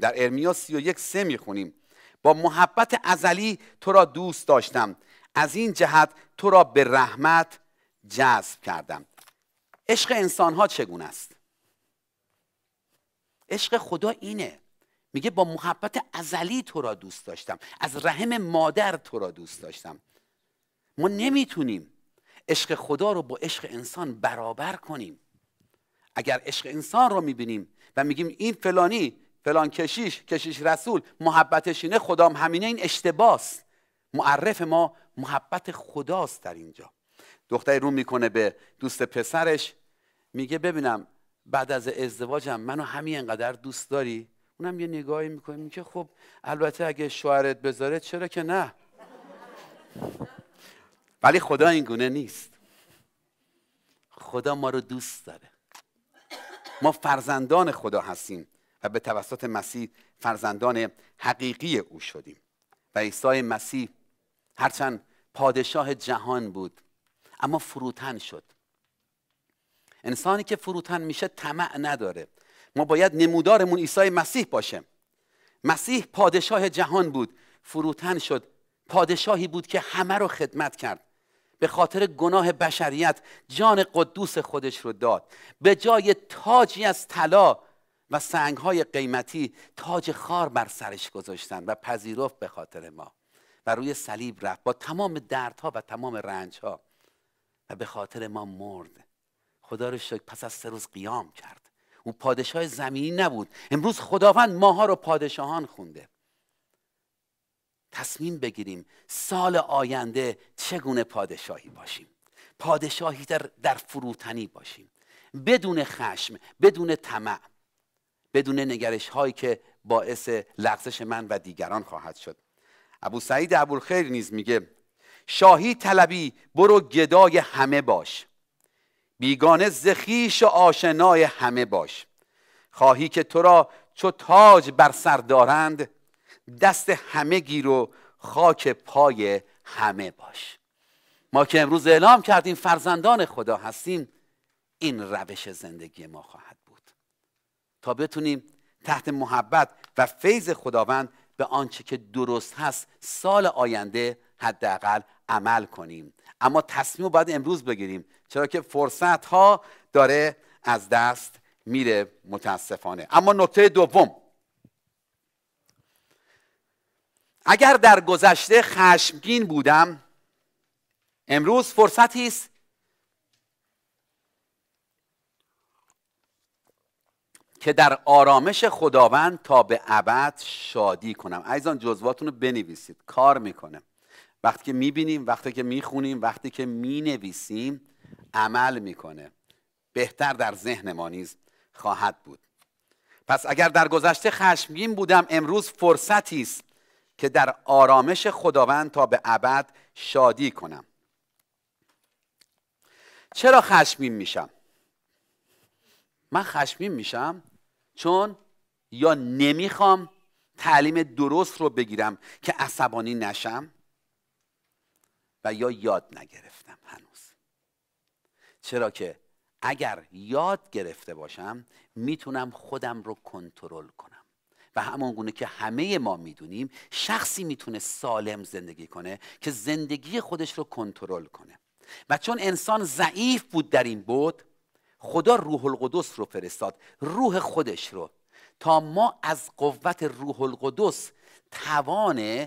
در ارمیا 31 سه میخونیم با محبت ازلی تو را دوست داشتم از این جهت تو را به رحمت جذب کردم عشق انسان ها چگونه است عشق خدا اینه میگه با محبت ازلی تو را دوست داشتم از رحم مادر تو را دوست داشتم ما نمیتونیم عشق خدا رو با عشق انسان برابر کنیم اگر عشق انسان رو میبینیم و میگیم این فلانی فلان کشیش کشیش رسول محبتش اینه خدام همینه این اشتباس معرف ما محبت خداست در اینجا دختری رو میکنه به دوست پسرش میگه ببینم بعد از ازدواجم منو همین انقدر دوست داری اونم یه نگاهی میکنه میگه خب البته اگه شوهرت بذاره چرا که نه ولی خدا این گونه نیست خدا ما رو دوست داره ما فرزندان خدا هستیم و به توسط مسیح فرزندان حقیقی او شدیم و عیسی مسیح هرچند پادشاه جهان بود اما فروتن شد انسانی که فروتن میشه طمع نداره ما باید نمودارمون عیسی مسیح باشه مسیح پادشاه جهان بود فروتن شد پادشاهی بود که همه رو خدمت کرد به خاطر گناه بشریت جان قدوس خودش رو داد به جای تاجی از طلا و سنگ های قیمتی تاج خار بر سرش گذاشتند و پذیرفت به خاطر ما و روی صلیب رفت با تمام دردها و تمام رنج ها و به خاطر ما مرد خدا پس از سه روز قیام کرد او پادشاه زمینی نبود امروز خداوند ماها رو پادشاهان خونده تصمیم بگیریم سال آینده چگونه پادشاهی باشیم پادشاهی در, در فروتنی باشیم بدون خشم بدون طمع بدون نگرش هایی که باعث لغزش من و دیگران خواهد شد ابو سعید ابوالخیر نیز میگه شاهی طلبی برو گدای همه باش بیگانه زخیش و آشنای همه باش خواهی که تو را چو تاج بر سر دارند دست همه گیر و خاک پای همه باش ما که امروز اعلام کردیم فرزندان خدا هستیم این روش زندگی ما خواهد تا بتونیم تحت محبت و فیض خداوند به آنچه که درست هست سال آینده حداقل عمل کنیم اما تصمیم باید امروز بگیریم چرا که فرصت ها داره از دست میره متاسفانه اما نکته دوم اگر در گذشته خشمگین بودم امروز فرصتی است که در آرامش خداوند تا به ابد شادی کنم ایزان جزواتون رو بنویسید کار میکنه وقتی که میبینیم وقتی که میخونیم وقتی که مینویسیم عمل میکنه بهتر در ذهن ما نیز خواهد بود پس اگر در گذشته خشمگین بودم امروز فرصتی است که در آرامش خداوند تا به ابد شادی کنم چرا خشمگین میشم من خشمگین میشم چون یا نمیخوام تعلیم درست رو بگیرم که عصبانی نشم و یا یاد نگرفتم هنوز چرا که اگر یاد گرفته باشم میتونم خودم رو کنترل کنم و همان گونه که همه ما میدونیم شخصی میتونه سالم زندگی کنه که زندگی خودش رو کنترل کنه و چون انسان ضعیف بود در این بود خدا روح القدس رو فرستاد روح خودش رو تا ما از قوت روح القدس توان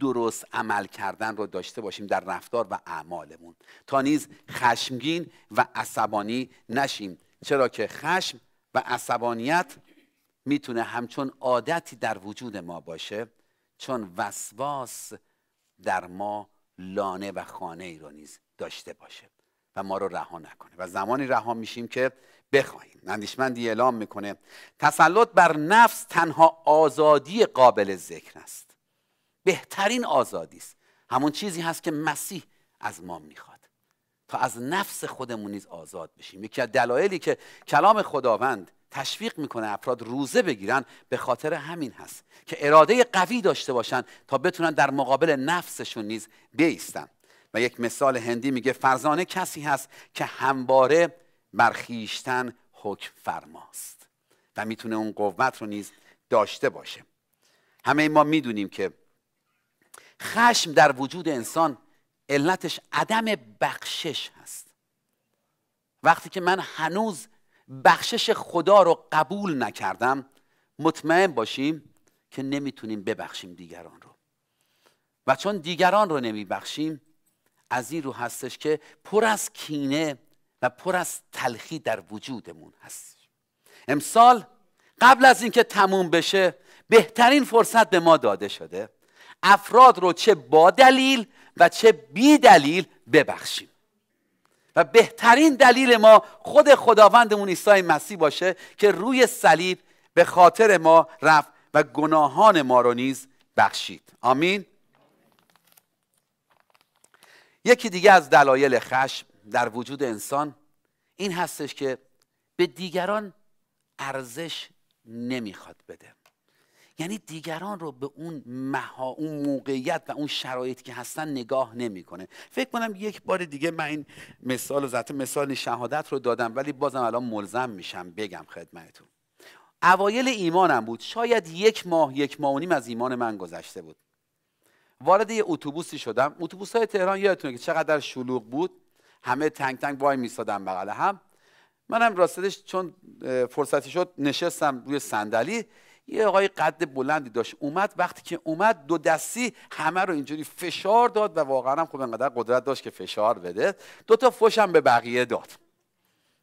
درست عمل کردن رو داشته باشیم در رفتار و اعمالمون تا نیز خشمگین و عصبانی نشیم چرا که خشم و عصبانیت میتونه همچون عادتی در وجود ما باشه چون وسواس در ما لانه و خانه ای رو نیز داشته باشه و ما رو رها نکنه و زمانی رها میشیم که بخواهیم اندیشمندی اعلام میکنه تسلط بر نفس تنها آزادی قابل ذکر است بهترین آزادی است همون چیزی هست که مسیح از ما میخواد تا از نفس خودمون نیز آزاد بشیم یکی از دلایلی که کلام خداوند تشویق میکنه افراد روزه بگیرن به خاطر همین هست که اراده قوی داشته باشن تا بتونن در مقابل نفسشون نیز بیستن و یک مثال هندی میگه فرزانه کسی هست که همواره برخیشتن حکم فرماست و میتونه اون قوت رو نیز داشته باشه همه ما میدونیم که خشم در وجود انسان علتش عدم بخشش هست وقتی که من هنوز بخشش خدا رو قبول نکردم مطمئن باشیم که نمیتونیم ببخشیم دیگران رو و چون دیگران رو نمیبخشیم از این رو هستش که پر از کینه و پر از تلخی در وجودمون هست امسال قبل از اینکه تموم بشه بهترین فرصت به ما داده شده افراد رو چه با دلیل و چه بی دلیل ببخشیم و بهترین دلیل ما خود خداوندمون عیسی مسیح باشه که روی صلیب به خاطر ما رفت و گناهان ما رو نیز بخشید آمین یکی دیگه از دلایل خشم در وجود انسان این هستش که به دیگران ارزش نمیخواد بده یعنی دیگران رو به اون اون موقعیت و اون شرایط که هستن نگاه نمیکنه فکر کنم یک بار دیگه من این مثال و ذات مثال شهادت رو دادم ولی بازم الان ملزم میشم بگم خدمتتون اوایل ایمانم بود شاید یک ماه یک ماه و نیم از ایمان من گذشته بود وارد یه اتوبوسی شدم اتوبوس های تهران یادتونه که چقدر شلوغ بود همه تنگ تنگ وای میستادن بغل هم منم راستش چون فرصتی شد نشستم روی صندلی یه آقای قد بلندی داشت اومد وقتی که اومد دو دستی همه رو اینجوری فشار داد و واقعا هم خوب انقدر قدرت داشت که فشار بده دو تا فشم به بقیه داد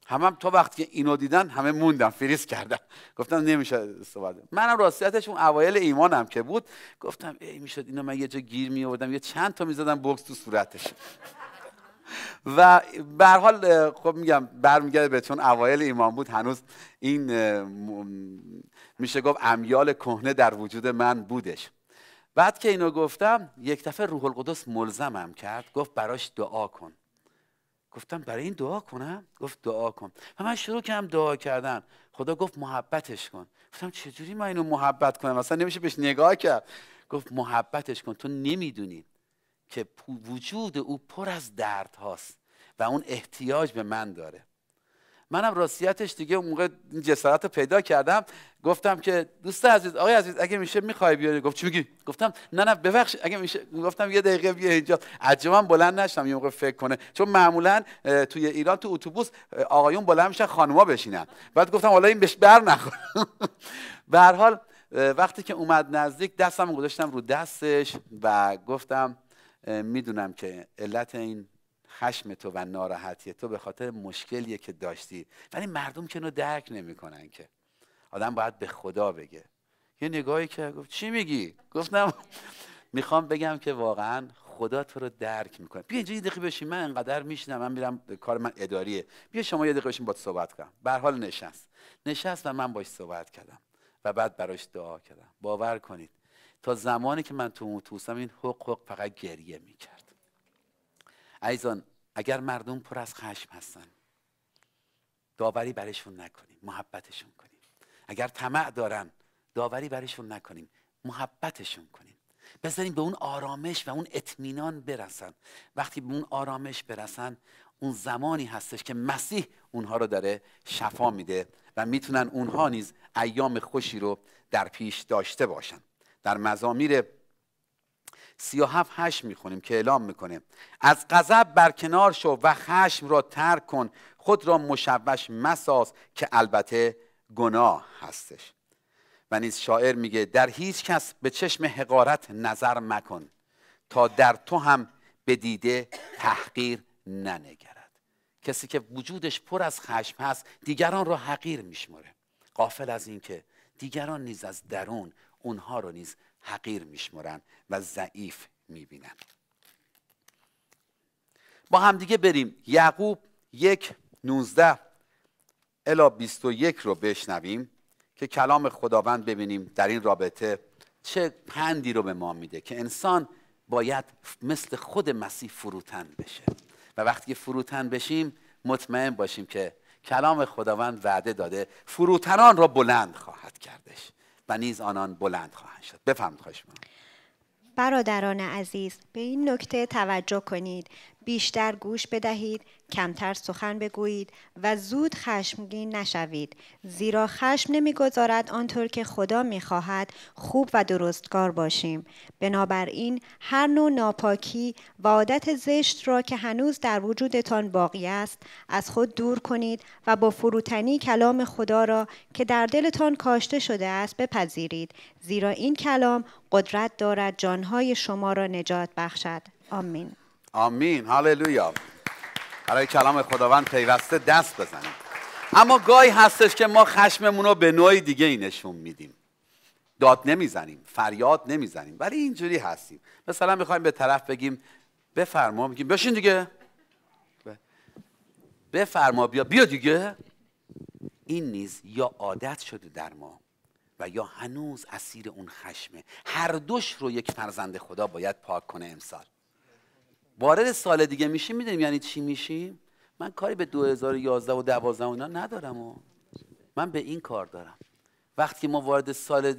همم هم تا وقتی که اینو دیدن همه موندن فریز کردم گفتم نمیشه استفاده منم راستیتش اون اوایل ایمانم که بود گفتم ای میشد اینو من یه جا گیر می آوردم یه چند تا میزدم بوکس تو صورتش و به حال خب میگم برمیگرده به چون اوایل ایمان بود هنوز این میشه گفت امیال کهنه در وجود من بودش بعد که اینو گفتم یک دفعه روح القدس ملزمم کرد گفت براش دعا کن گفتم برای این دعا کنم گفت دعا کن و من شروع کردم دعا کردن خدا گفت محبتش کن گفتم چجوری من اینو محبت کنم اصلا نمیشه بهش نگاه کرد گفت محبتش کن تو نمیدونی که وجود او پر از درد هاست و اون احتیاج به من داره منم راستیتش دیگه اون موقع جسارت رو پیدا کردم گفتم که دوست عزیز آقای عزیز اگه میشه میخوای بیاری گفت چی میگی گفتم نه نه ببخش اگه میشه گفتم یه دقیقه بیا اینجا عجبا بلند نشم یه موقع فکر کنه چون معمولا توی ایران تو اتوبوس آقایون بلند میشن خانوما بشینن بعد گفتم حالا این بهش بر نخور به هر حال وقتی که اومد نزدیک دستم گذاشتم رو دستش و گفتم میدونم که علت این خشم تو و ناراحتی تو به خاطر مشکلیه که داشتی ولی مردم که درک نمیکنن که آدم باید به خدا بگه یه نگاهی که گفت چی میگی گفتم میخوام بگم که واقعا خدا تو رو درک میکنه بیا اینجا یه دقیقه بشین من انقدر میشینم من میرم کار من اداریه بیا شما یه دقیقه بشین با صحبت کنم به حال نشست نشست و من باش صحبت کردم و بعد براش دعا کردم باور کنید تا زمانی که من تو اتوبوسم این حقوق فقط گریه میکرد عزیزان اگر مردم پر از خشم هستن داوری برشون نکنید محبتشون کنید اگر طمع دارن داوری برشون نکنیم محبتشون کنیم بذاریم به اون آرامش و اون اطمینان برسن وقتی به اون آرامش برسن اون زمانی هستش که مسیح اونها رو داره شفا میده و میتونن اونها نیز ایام خوشی رو در پیش داشته باشن در مزامیر 37 هش میخونیم که اعلام میکنه از غضب برکنار شو و خشم را ترک کن خود را مشوش مساز که البته گناه هستش و نیز شاعر میگه در هیچ کس به چشم حقارت نظر مکن تا در تو هم به دیده تحقیر ننگرد کسی که وجودش پر از خشم هست دیگران را حقیر میشمره قافل از اینکه دیگران نیز از درون اونها رو نیز حقیر میشمرن و ضعیف میبینن با همدیگه بریم یعقوب یک نوزده الا 21 رو بشنویم که کلام خداوند ببینیم در این رابطه چه پندی رو به ما میده که انسان باید مثل خود مسیح فروتن بشه و وقتی فروتن بشیم مطمئن باشیم که کلام خداوند وعده داده فروتنان را بلند خواهد کردش و نیز آنان بلند خواهند شد بفهمید خواهش برادران عزیز به این نکته توجه کنید بیشتر گوش بدهید کمتر سخن بگویید و زود خشمگین نشوید زیرا خشم نمیگذارد آنطور که خدا میخواهد خوب و درستکار باشیم بنابراین هر نوع ناپاکی و عادت زشت را که هنوز در وجودتان باقی است از خود دور کنید و با فروتنی کلام خدا را که در دلتان کاشته شده است بپذیرید زیرا این کلام قدرت دارد جانهای شما را نجات بخشد آمین آمین هاللویا برای کلام خداوند پیوسته دست بزنیم اما گاهی هستش که ما خشممون رو به نوعی دیگه ای نشون میدیم داد نمیزنیم فریاد نمیزنیم ولی اینجوری هستیم مثلا میخوایم به طرف بگیم بفرما میگیم بشین دیگه بفرما بیا بیا دیگه این نیز یا عادت شده در ما و یا هنوز اسیر اون خشمه هر دوش رو یک فرزند خدا باید پاک کنه امسال وارد سال دیگه میشیم میدونیم یعنی چی میشیم من کاری به 2011 و 12 اونا ندارم و من به این کار دارم وقتی ما وارد سال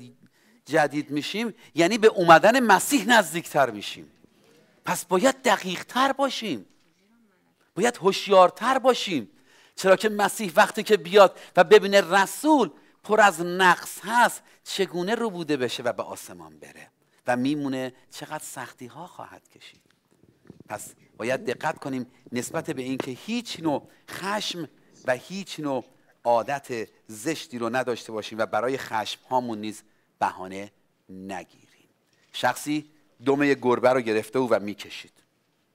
جدید میشیم یعنی به اومدن مسیح نزدیکتر میشیم پس باید دقیق تر باشیم باید هوشیارتر باشیم چرا که مسیح وقتی که بیاد و ببینه رسول پر از نقص هست چگونه رو بوده بشه و به آسمان بره و میمونه چقدر سختی ها خواهد کشید پس باید دقت کنیم نسبت به اینکه هیچ نوع خشم و هیچ نوع عادت زشتی رو نداشته باشیم و برای خشم هامون نیز بهانه نگیریم شخصی دومه گربه رو گرفته او و میکشید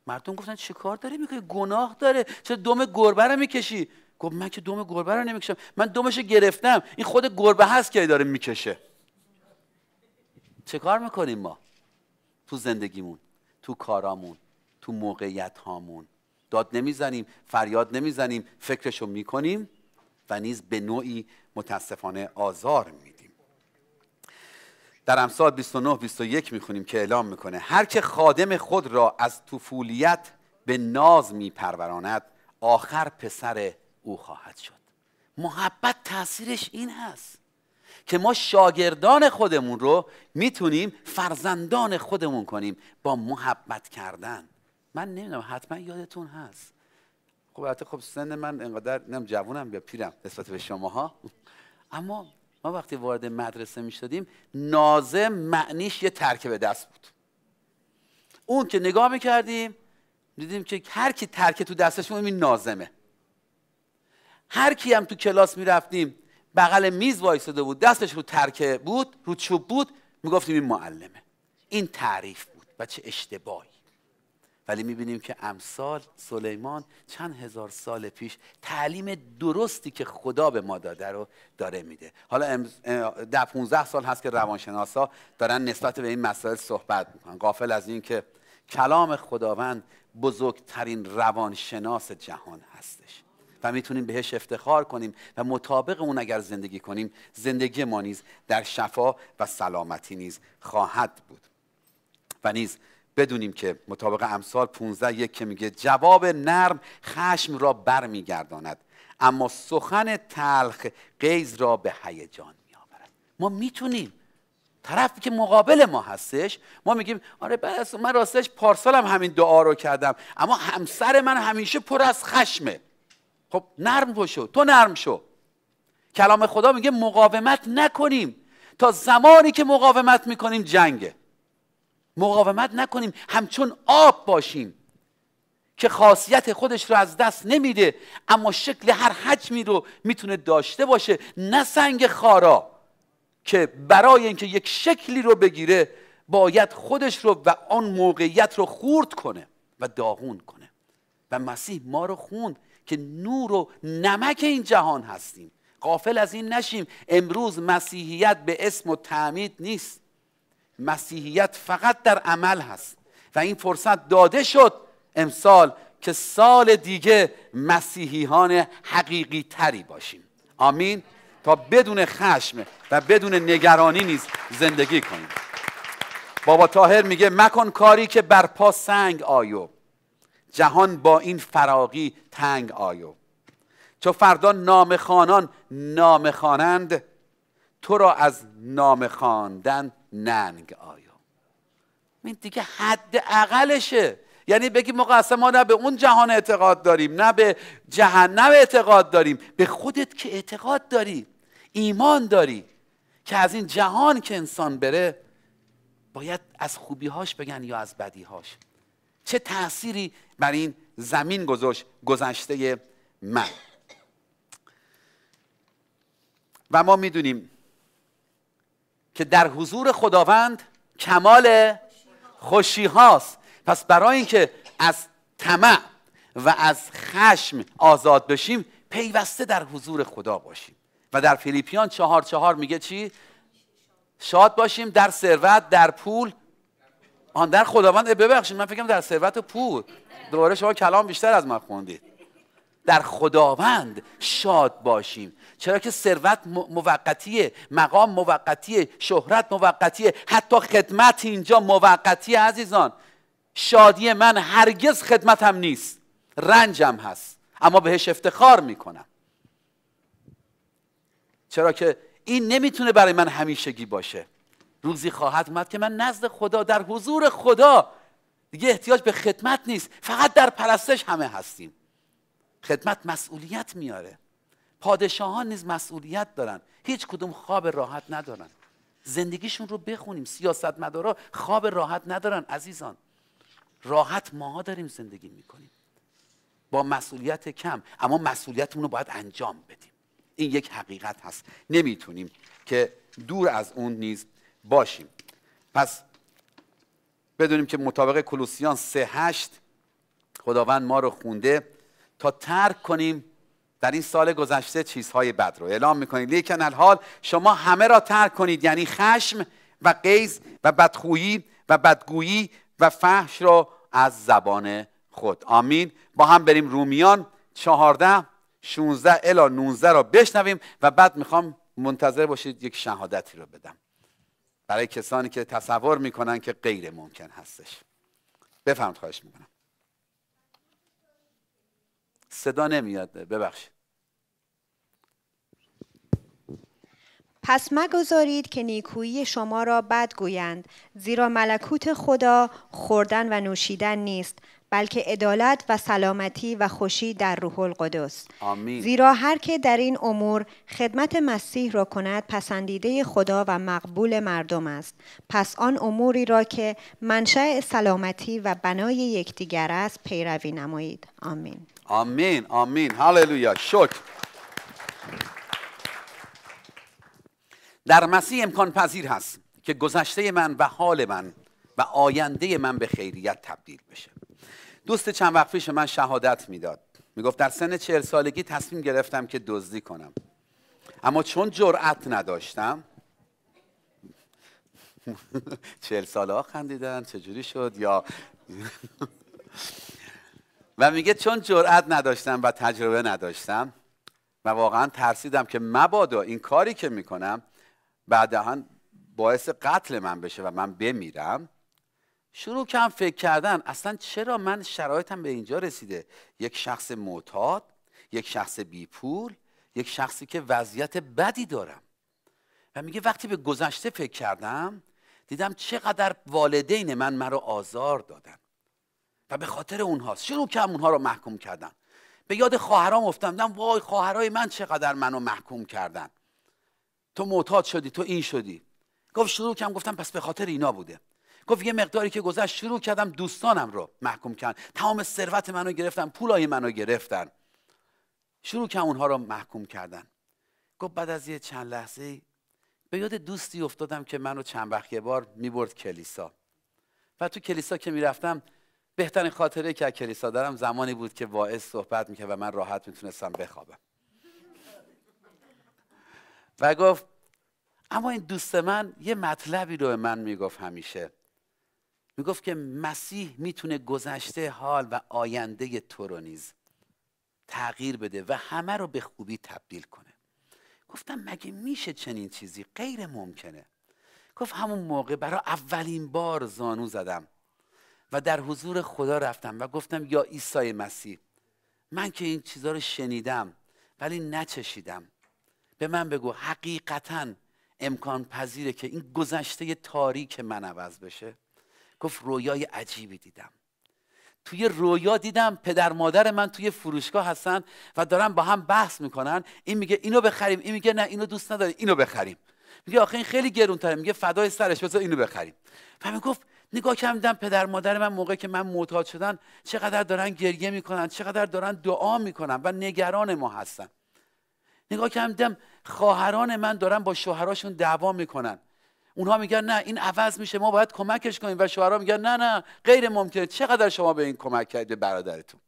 مردم گفتن چه کار داره میکنی گناه داره چرا دم گربه رو میکشی گفت من که دم گربه رو نمیکشم من دمش گرفتم این خود گربه هست که داره میکشه چه کار میکنیم ما تو زندگیمون تو کارامون تو موقعیت هامون داد نمیزنیم فریاد نمیزنیم فکرشو میکنیم و نیز به نوعی متاسفانه آزار میدیم در امثال 29 21 میخونیم که اعلام میکنه هر که خادم خود را از طفولیت به ناز میپروراند آخر پسر او خواهد شد محبت تاثیرش این هست که ما شاگردان خودمون رو میتونیم فرزندان خودمون کنیم با محبت کردن من نمیدونم حتما یادتون هست خب البته خب سن من انقدر نم جوونم یا پیرم نسبت به شماها اما ما وقتی وارد مدرسه میشدیم نازم معنیش یه ترکه به دست بود اون که نگاه میکردیم دیدیم که هر کی ترکه تو دستش این نازمه هر کی هم تو کلاس میرفتیم بغل میز وایساده بود دستش رو ترکه بود رو چوب بود میگفتیم این معلمه این تعریف بود و چه اشتباهی ولی میبینیم که امثال سلیمان چند هزار سال پیش تعلیم درستی که خدا به ما داده رو داره میده حالا در 15 سال هست که روانشناسا دارن نسبت به این مسائل صحبت میکنن غافل از این که کلام خداوند بزرگترین روانشناس جهان هستش و میتونیم بهش افتخار کنیم و مطابق اون اگر زندگی کنیم زندگی ما نیز در شفا و سلامتی نیز خواهد بود و نیز بدونیم که مطابق امثال 15 یک که میگه جواب نرم خشم را برمیگرداند اما سخن تلخ قیز را به هیجان میآورد ما میتونیم طرفی که مقابل ما هستش ما میگیم آره بس من راستش پارسالم هم همین دعا رو کردم اما همسر من همیشه پر از خشمه خب نرم باشو تو نرم شو کلام خدا میگه مقاومت نکنیم تا زمانی که مقاومت میکنیم جنگه مقاومت نکنیم همچون آب باشیم که خاصیت خودش رو از دست نمیده اما شکل هر حجمی رو میتونه داشته باشه نه سنگ خارا که برای اینکه یک شکلی رو بگیره باید خودش رو و آن موقعیت رو خورد کنه و داغون کنه و مسیح ما رو خوند که نور و نمک این جهان هستیم قافل از این نشیم امروز مسیحیت به اسم و تعمید نیست مسیحیت فقط در عمل هست و این فرصت داده شد امسال که سال دیگه مسیحیان حقیقی تری باشیم آمین تا بدون خشم و بدون نگرانی نیز زندگی کنیم بابا تاهر میگه مکن کاری که برپا سنگ آیو جهان با این فراغی تنگ آیو چو فردا نام خانان تو را از نام خواندن ننگ آیا این دیگه حد اقلشه یعنی بگی موقع ما نه به اون جهان اعتقاد داریم نه به جهنم اعتقاد داریم به خودت که اعتقاد داری ایمان داری که از این جهان که انسان بره باید از خوبیهاش بگن یا از بدیهاش چه تأثیری بر این زمین گذاشت گذشته من و ما میدونیم که در حضور خداوند کمال خوشی هاست پس برای اینکه از طمع و از خشم آزاد بشیم پیوسته در حضور خدا باشیم و در فیلیپیان چهار چهار میگه چی؟ شاد باشیم در ثروت در پول آن در خداوند ببخشید من فکرم در ثروت و پول دوباره شما کلام بیشتر از من خوندید در خداوند شاد باشیم چرا که ثروت موقتیه مقام موقتیه شهرت موقتیه حتی خدمت اینجا موقتیه عزیزان شادی من هرگز خدمتم نیست رنجم هست اما بهش افتخار میکنم چرا که این نمیتونه برای من همیشگی باشه روزی خواهد اومد که من نزد خدا در حضور خدا دیگه احتیاج به خدمت نیست فقط در پرستش همه هستیم خدمت مسئولیت میاره ها نیز مسئولیت دارن هیچ کدوم خواب راحت ندارن زندگیشون رو بخونیم مدارا خواب راحت ندارن عزیزان راحت ماها داریم زندگی میکنیم با مسئولیت کم اما مسئولیتمون رو باید انجام بدیم این یک حقیقت هست نمیتونیم که دور از اون نیز باشیم پس بدونیم که مطابق کلوسیان سه هشت خداوند ما رو خونده تا ترک کنیم در این سال گذشته چیزهای بد رو اعلام میکنید لیکن الحال شما همه را ترک کنید یعنی خشم و قیز و بدخویی و بدگویی و فحش را از زبان خود آمین با هم بریم رومیان 14 16 الا 19 را بشنویم و بعد میخوام منتظر باشید یک شهادتی رو بدم برای کسانی که تصور میکنن که غیر ممکن هستش بفهمت خواهش میکنم صدا نمیاد ببخشید پس مگذارید که نیکویی شما را بد گویند زیرا ملکوت خدا خوردن و نوشیدن نیست بلکه عدالت و سلامتی و خوشی در روح القدس آمین. زیرا هر که در این امور خدمت مسیح را کند پسندیده خدا و مقبول مردم است پس آن اموری را که منشأ سلامتی و بنای یکدیگر است پیروی نمایید آمین آمین آمین هاللویا شکر در مسیح امکان پذیر هست که گذشته من و حال من و آینده من به خیریت تبدیل بشه دوست چند وقت پیش من شهادت میداد میگفت در سن چهل سالگی تصمیم گرفتم که دزدی کنم اما چون جرأت نداشتم چهل ساله ها خندیدن چجوری شد یا و میگه چون جرأت نداشتم و تجربه نداشتم و واقعا ترسیدم که مبادا این کاری که میکنم بعدا باعث قتل من بشه و من بمیرم شروع کم فکر کردن اصلا چرا من شرایطم به اینجا رسیده یک شخص معتاد یک شخص بیپول یک شخصی که وضعیت بدی دارم و میگه وقتی به گذشته فکر کردم دیدم چقدر والدین من مرا آزار دادن و به خاطر اونهاست شروع کردم اونها رو محکوم کردن به یاد خواهرام افتادم دیدم وای خواهرای من چقدر منو محکوم کردن تو معتاد شدی تو این شدی گفت شروع کردم گفتم پس به خاطر اینا بوده گفت یه مقداری که گذشت شروع کردم دوستانم رو محکوم کردن تمام ثروت منو گرفتن پولای منو گرفتن شروع کردم اونها رو محکوم کردن گفت بعد از یه چند لحظه به یاد دوستی افتادم که منو چند وقت یه بار میبرد کلیسا و تو کلیسا که میرفتم بهترین خاطره که کلیسا دارم زمانی بود که باعث صحبت میکرد و من راحت میتونستم بخوابم و گفت اما این دوست من یه مطلبی رو به من میگفت همیشه میگفت که مسیح میتونه گذشته حال و آینده تو رو نیز تغییر بده و همه رو به خوبی تبدیل کنه گفتم مگه میشه چنین چیزی غیر ممکنه گفت همون موقع برای اولین بار زانو زدم و در حضور خدا رفتم و گفتم یا عیسی مسیح من که این چیزها رو شنیدم ولی نچشیدم به من بگو حقیقتا امکان پذیره که این گذشته تاریک من عوض بشه گفت رویای عجیبی دیدم توی رویا دیدم پدر مادر من توی فروشگاه هستن و دارن با هم بحث میکنن این میگه اینو بخریم این میگه نه اینو دوست نداره اینو بخریم میگه آخه این خیلی گرونتره میگه فدای سرش بذار اینو بخریم و میگفت نگاه دیدم پدر مادر من موقع که من معتاد شدن چقدر دارن گریه میکنن چقدر دارن دعا میکنن و نگران ما هستن نگاه دیدم خواهران من دارن با شوهراشون دعوا میکنن اونها میگن نه این عوض میشه ما باید کمکش کنیم و شوهرها میگن نه نه غیر ممکنه چقدر شما به این کمک به برادرتون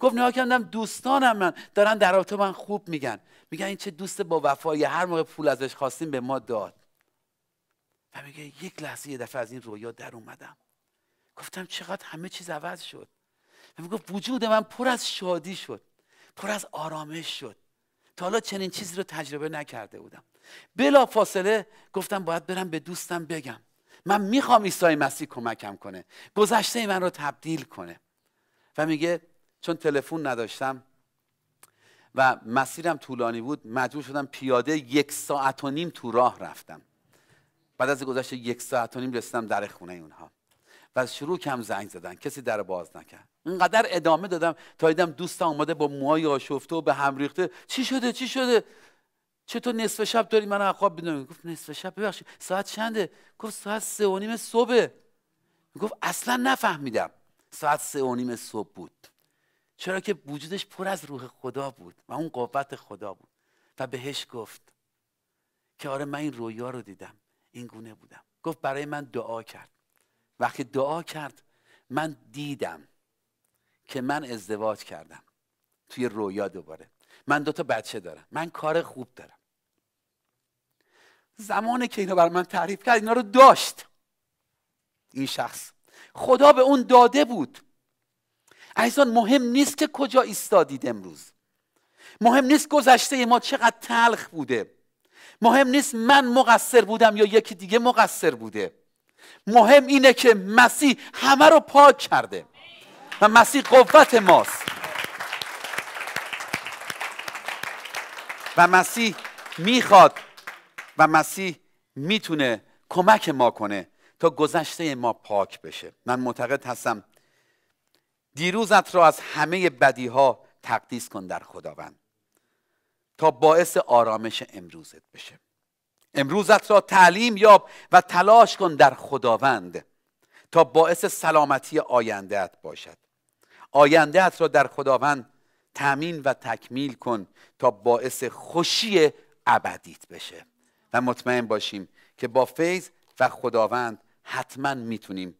گفت نگاه کردم دوستانم من دارن در رابطه من خوب میگن میگن این چه دوست با وفایی هر موقع پول ازش خواستیم به ما داد میگه یک لحظه یه دفعه از این رویا در اومدم گفتم چقدر همه چیز عوض شد و میگفت وجود من پر از شادی شد پر از آرامش شد تا حالا چنین چیزی رو تجربه نکرده بودم بلا فاصله گفتم باید برم به دوستم بگم من میخوام عیسی مسیح کمکم کنه گذشته من رو تبدیل کنه و میگه چون تلفن نداشتم و مسیرم طولانی بود مجبور شدم پیاده یک ساعت و نیم تو راه رفتم بعد از گذشت یک ساعت و نیم رسیدم در خونه اونها و شروع کم زنگ زدن کسی در باز نکرد اینقدر ادامه دادم تا دیدم دوستم اومده با موهای آشفته و به هم ریخته چی شده چی شده چطور نصف شب داری من خواب بیدونم. گفت نصف شب ببخشید ساعت چنده گفت ساعت سه و نیم صبح گفت اصلا نفهمیدم ساعت سه و نیم صبح بود چرا که وجودش پر از روح خدا بود و اون قوت خدا بود و بهش گفت که آره من این رویا رو دیدم این گونه بودم گفت برای من دعا کرد وقتی دعا کرد من دیدم که من ازدواج کردم توی رویا دوباره من دوتا بچه دارم من کار خوب دارم زمانی که اینو بر من تعریف کرد اینا رو داشت این شخص خدا به اون داده بود عزیزان مهم نیست که کجا ایستادید امروز مهم نیست گذشته ما چقدر تلخ بوده مهم نیست من مقصر بودم یا یکی دیگه مقصر بوده مهم اینه که مسیح همه رو پاک کرده و مسیح قوت ماست و مسیح میخواد و مسیح میتونه کمک ما کنه تا گذشته ما پاک بشه من معتقد هستم دیروزت را از همه ها تقدیس کن در خداوند تا باعث آرامش امروزت بشه امروزت را تعلیم یاب و تلاش کن در خداوند تا باعث سلامتی آیندهت باشد آیندهت را در خداوند تامین و تکمیل کن تا باعث خوشی ابدیت بشه و مطمئن باشیم که با فیض و خداوند حتما میتونیم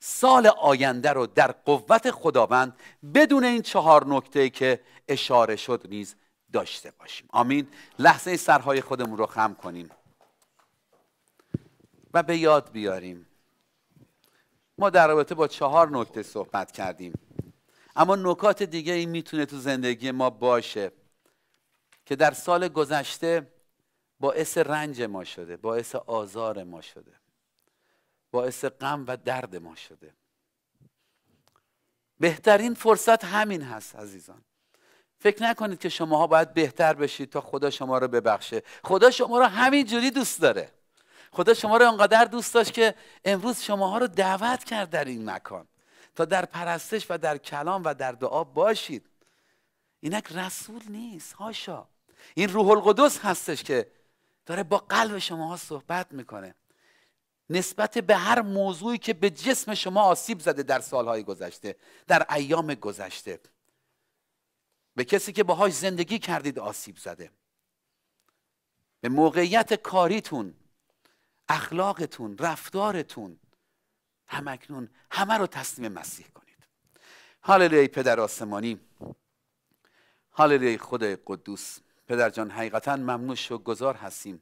سال آینده رو در قوت خداوند بدون این چهار نکته که اشاره شد نیز داشته باشیم آمین لحظه سرهای خودمون رو خم کنیم و به یاد بیاریم ما در رابطه با چهار نکته صحبت کردیم اما نکات دیگه این میتونه تو زندگی ما باشه که در سال گذشته باعث رنج ما شده باعث آزار ما شده باعث غم و درد ما شده بهترین فرصت همین هست عزیزان فکر نکنید که شماها باید بهتر بشید تا خدا شما رو ببخشه خدا شما رو همین جوری دوست داره خدا شما رو انقدر دوست داشت که امروز شماها رو دعوت کرد در این مکان تا در پرستش و در کلام و در دعا باشید اینک رسول نیست هاشا این روح القدس هستش که داره با قلب شماها صحبت میکنه نسبت به هر موضوعی که به جسم شما آسیب زده در سالهای گذشته در ایام گذشته به کسی که باهاش زندگی کردید آسیب زده به موقعیت کاریتون اخلاقتون رفتارتون همکنون همه رو تسلیم مسیح کنید هاللویا پدر آسمانی هاللویا خود قدوس پدر جان حقیقتا ممنون و گذار هستیم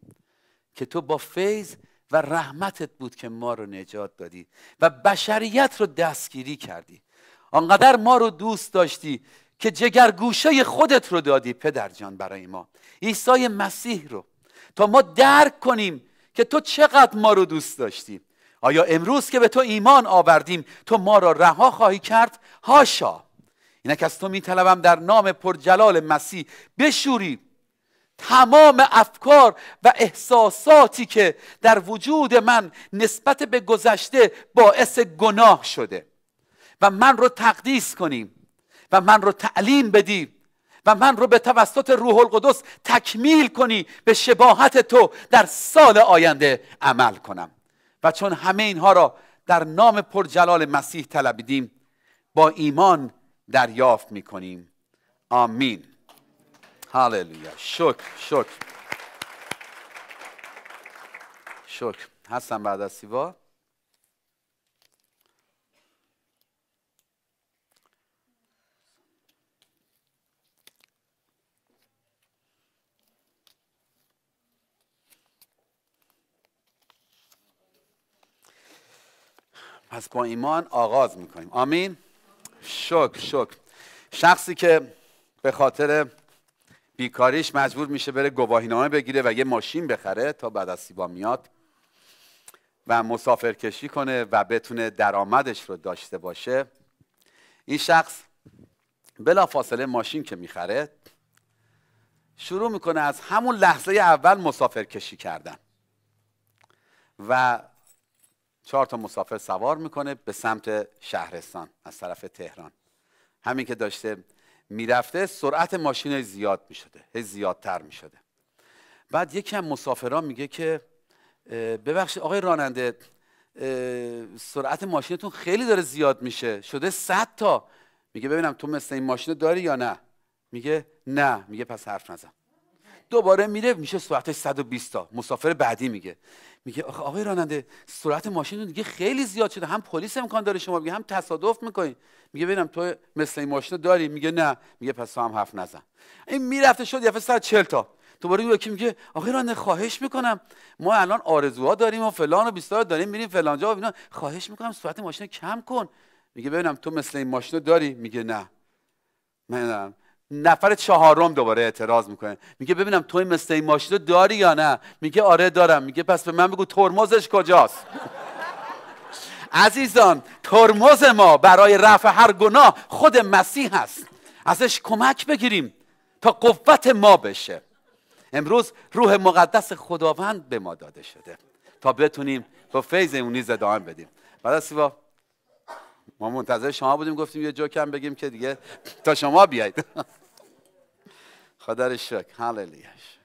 که تو با فیض و رحمتت بود که ما رو نجات دادی و بشریت رو دستگیری کردی آنقدر ما رو دوست داشتی که گوشه خودت رو دادی پدر جان برای ما عیسی مسیح رو تا ما درک کنیم که تو چقدر ما رو دوست داشتی آیا امروز که به تو ایمان آوردیم تو ما را رها خواهی کرد هاشا اینک از تو میطلبم در نام پرجلال مسیح بشوری تمام افکار و احساساتی که در وجود من نسبت به گذشته باعث گناه شده و من رو تقدیس کنیم و من رو تعلیم بدی و من رو به توسط روح القدس تکمیل کنی به شباهت تو در سال آینده عمل کنم و چون همه اینها را در نام پرجلال مسیح طلبیدیم با ایمان دریافت میکنیم آمین هاللویا شکر شکر شکر هستم بعد از سیوا پس با ایمان آغاز میکنیم آمین شکر شکر شخصی که به خاطر بیکاریش مجبور میشه بره گواهینامه بگیره و یه ماشین بخره تا بعد از سیبا میاد و مسافرکشی کنه و بتونه درآمدش رو داشته باشه این شخص بلا فاصله ماشین که میخره شروع میکنه از همون لحظه اول مسافرکشی کردن و چهار تا مسافر سوار میکنه به سمت شهرستان از طرف تهران همین که داشته میرفته سرعت ماشین زیاد میشده هی زیادتر میشده بعد یکی از مسافران میگه که ببخشید آقای راننده سرعت ماشینتون خیلی داره زیاد میشه شده 100 تا میگه ببینم تو مثل این ماشین داری یا نه میگه نه میگه پس حرف نزن دوباره میره میشه سرعت 120 تا مسافر بعدی میگه میگه آخه آقای راننده سرعت ماشین دیگه خیلی زیاد شده هم پلیس امکان داره شما میگه هم تصادف میکنی میگه ببینم تو مثل این ماشین داری میگه نه میگه پس تو هم حرف نزن این میرفته شد یه 140 تا دوباره میگه که میگه آقای راننده خواهش میکنم ما الان آرزوها داریم و فلان و بیستار داریم میریم فلان جا و اینا خواهش میکنم سرعت ماشین کم کن میگه ببینم تو مثل این ماشین داری میگه نه منم نفر چهارم دوباره اعتراض میکنه میگه ببینم توی مثل این ماشین رو داری یا نه میگه آره دارم میگه پس به من بگو ترمزش کجاست عزیزان ترمز ما برای رفع هر گناه خود مسیح هست ازش کمک بگیریم تا قوت ما بشه امروز روح مقدس خداوند به ما داده شده تا بتونیم با فیض اونی زدان بدیم بعد ما منتظر شما بودیم گفتیم یه جا کم بگیم که دیگه تا شما بیاید خدا رو شکر هللویاش